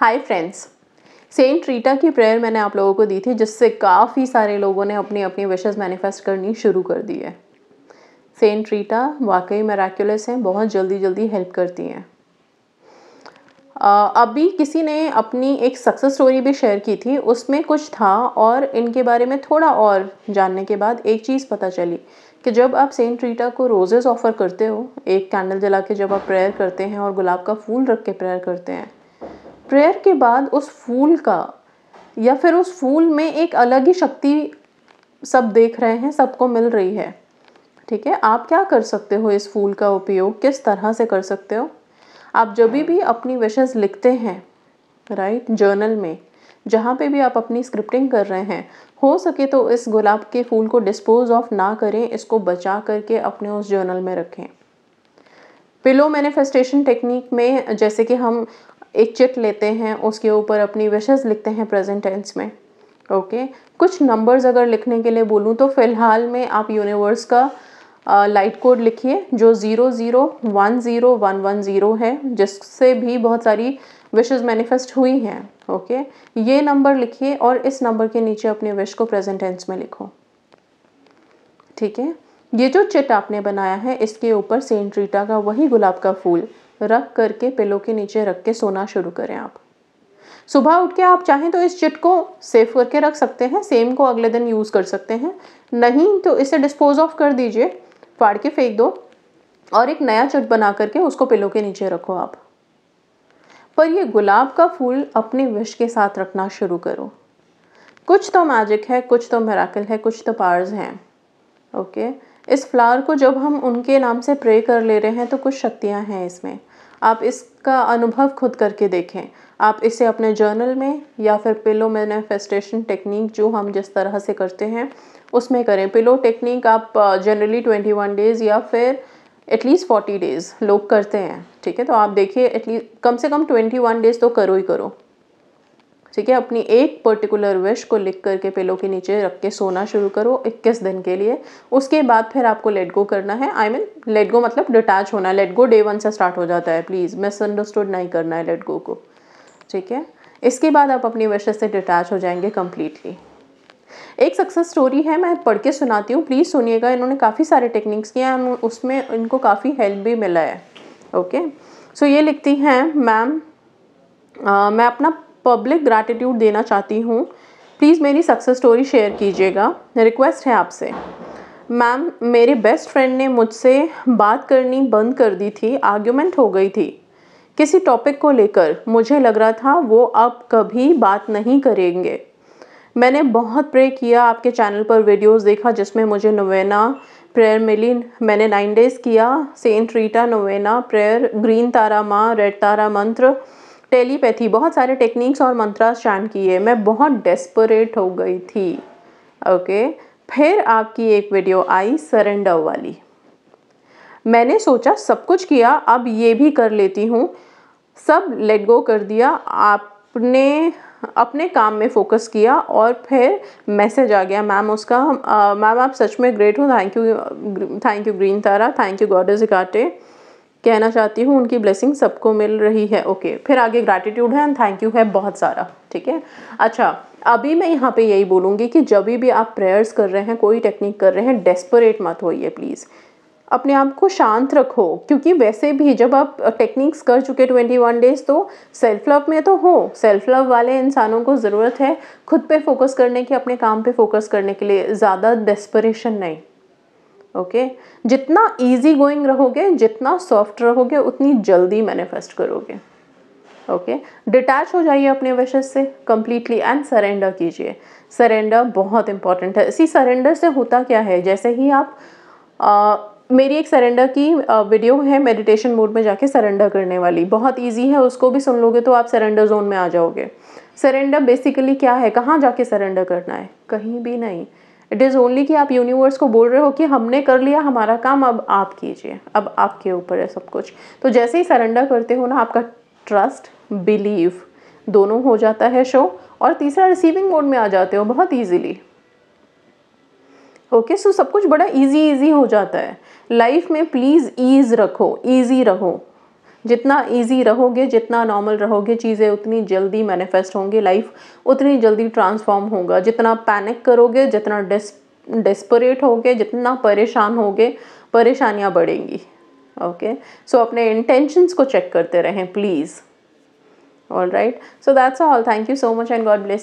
Hi friends Saint Rita की prayer मैंने आप लोगों को दी थी जिससे काफ़ी सारे लोगों ने अपनी अपनी विशेज़ मैनिफेस्ट करनी शुरू कर दी है सेंट रीटा वाकई मेराक्यूलस हैं बहुत जल्दी जल्दी हेल्प करती हैं अभी किसी ने अपनी एक सक्सेस स्टोरी भी शेयर की थी उसमें कुछ था और इनके बारे में थोड़ा और जानने के बाद एक चीज़ पता चली कि जब आप सेंट रीटा को रोज़ेज़ ऑफ़र करते हो एक कैंडल जला के जब आप प्रेयर करते हैं और गुलाब का फूल रख के प्रेयर करते हैं प्रेयर के बाद उस फूल का या फिर उस फूल में एक अलग ही शक्ति सब देख रहे हैं सबको मिल रही है ठीक है आप क्या कर सकते हो इस फूल का उपयोग किस तरह से कर सकते हो आप जब भी अपनी विशेष लिखते हैं राइट जर्नल में जहाँ पे भी आप अपनी स्क्रिप्टिंग कर रहे हैं हो सके तो इस गुलाब के फूल को डिस्पोज ऑफ ना करें इसको बचा करके अपने उस जर्नल में रखें पिलो मैनिफेस्टेशन टेक्निक में जैसे कि हम एक चिट लेते हैं उसके ऊपर अपनी विशेज़ लिखते हैं प्रेजेंट टेंस में ओके okay? कुछ नंबर्स अगर लिखने के लिए बोलूँ तो फ़िलहाल में आप यूनिवर्स का लाइट कोड लिखिए जो zero zero one zero one one zero है जिससे भी बहुत सारी विशेज़ मैनिफेस्ट हुई हैं ओके okay? ये नंबर लिखिए और इस नंबर के नीचे अपने विश को प्रेजेंट टेंस में लिखो ठीक है ये जो चिट आपने बनाया है इसके ऊपर सेंट रीटा का वही गुलाब का फूल रख करके पिलो के नीचे रख के सोना शुरू करें आप सुबह उठ के आप चाहें तो इस चिट को सेव करके रख सकते हैं सेम को अगले दिन यूज़ कर सकते हैं नहीं तो इसे डिस्पोज ऑफ कर दीजिए फाड़ के फेंक दो और एक नया चिट बना करके उसको पिलो के नीचे रखो आप पर ये गुलाब का फूल अपने विश के साथ रखना शुरू करो कुछ तो मैजिक है कुछ तो मेराकल है कुछ तो पार्स हैं ओके इस फ्लावर को जब हम उनके नाम से प्रे कर ले रहे हैं तो कुछ शक्तियाँ हैं इसमें आप इसका अनुभव खुद करके देखें आप इसे अपने जर्नल में या फिर पिलो मैनिफेस्टेशन टेक्निक जो हम जिस तरह से करते हैं उसमें करें पिलो टेक्निक आप जनरली ट्वेंटी वन डेज़ या फिर एटलीस्ट फोर्टी डेज़ लोग करते हैं ठीक है तो आप देखिए एटलीस्ट कम से कम ट्वेंटी वन डेज़ तो करो ही करो ठीक है अपनी एक पर्टिकुलर विश को लिख करके पेलो के नीचे रख के सोना शुरू करो 21 दिन के लिए उसके बाद फिर आपको लेट गो करना है आई मीन लेट गो मतलब डिटैच होना है लेट गो डे वन से स्टार्ट हो जाता है प्लीज़ मिसअंडरस्टूड नहीं करना है लेट गो को ठीक है इसके बाद आप अपनी विशेष से डिटैच हो जाएंगे कम्प्लीटली एक सक्सेस स्टोरी है मैं पढ़ के सुनाती हूँ प्लीज़ सुनिएगा इन्होंने काफ़ी सारे टेक्निक्स किए हैं उसमें इनको काफ़ी हेल्प भी मिला है ओके सो so, ये लिखती हैं मैम मैं अपना पब्लिक ग्रैटिट्यूड देना चाहती हूँ प्लीज़ मेरी सक्सेस स्टोरी शेयर कीजिएगा रिक्वेस्ट है आपसे मैम मेरे बेस्ट फ्रेंड ने मुझसे बात करनी बंद कर दी थी आर्ग्यूमेंट हो गई थी किसी टॉपिक को लेकर मुझे लग रहा था वो अब कभी बात नहीं करेंगे मैंने बहुत प्रे किया आपके चैनल पर वीडियोस देखा जिसमें मुझे नोवेना प्रेयर मिली मैंने नाइन डेज़ किया saint Rita novena prayer green Tara माँ रेड तारा मंत्र टेलीपैथी बहुत सारे टेक्निक्स और मंत्रास शान किए मैं बहुत डेस्परेट हो गई थी ओके फिर आपकी एक वीडियो आई सरेंडर वाली मैंने सोचा सब कुछ किया अब ये भी कर लेती हूँ सब लेट गो कर दिया आपने अपने काम में फोकस किया और फिर मैसेज आ गया मैम उसका मैम आप सच में ग्रेट हो thank you thank you green Tara thank you god is इकाटे कहना चाहती हूँ उनकी ब्लेसिंग सबको मिल रही है ओके फिर आगे ग्रैटिट्यूड है एंड थैंक यू है बहुत सारा ठीक है अच्छा अभी मैं यहाँ पे यही बोलूँगी कि जब भी आप प्रेयर्स कर रहे हैं कोई टेक्निक कर रहे हैं डेस्परेट मत होइए प्लीज़ अपने आप को शांत रखो क्योंकि वैसे भी जब आप टेक्निक्स कर चुके ट्वेंटी वन डेज़ तो सेल्फ लव में तो हो सेल्फ लव वाले इंसानों को ज़रूरत है खुद पे फोकस करने की अपने काम पे फोकस करने के लिए ज़्यादा डेस्परेशन नहीं ओके okay? जितना ईजी गोइंग रहोगे जितना सॉफ्ट रहोगे उतनी जल्दी मैनिफेस्ट करोगे ओके डिटैच हो जाइए अपने विशेष से कम्प्लीटली एंड सरेंडर कीजिए सरेंडर बहुत इंपॉर्टेंट है इसी सरेंडर से होता क्या है जैसे ही आप आ, मेरी एक सरेंडर की वीडियो है मेडिटेशन मोड में जाके सरेंडर करने वाली बहुत इजी है उसको भी सुन लोगे तो आप सरेंडर जोन में आ जाओगे सरेंडर बेसिकली क्या है कहाँ जाके सरेंडर करना है कहीं भी नहीं इट इज़ ओनली कि आप यूनिवर्स को बोल रहे हो कि हमने कर लिया हमारा काम अब आप कीजिए अब आपके ऊपर है सब कुछ तो जैसे ही सरेंडर करते हो ना आपका ट्रस्ट बिलीव दोनों हो जाता है शो और तीसरा रिसीविंग मोड में आ जाते हो बहुत ईजीली ओके सो सब कुछ बड़ा इजी इजी हो जाता है लाइफ में प्लीज़ ईज रखो ईजी रहो जितना ईजी रहोगे जितना नॉर्मल रहोगे चीज़ें उतनी जल्दी मैनिफेस्ट होंगी लाइफ उतनी जल्दी ट्रांसफॉर्म होगा जितना पैनिक करोगे जितना डिस डिस्परेट होगे जितना परेशान होगे परेशानियाँ बढ़ेंगी ओके सो so, अपने इंटेंशंस को चेक करते रहें please all right so that's all thank you so much and god bless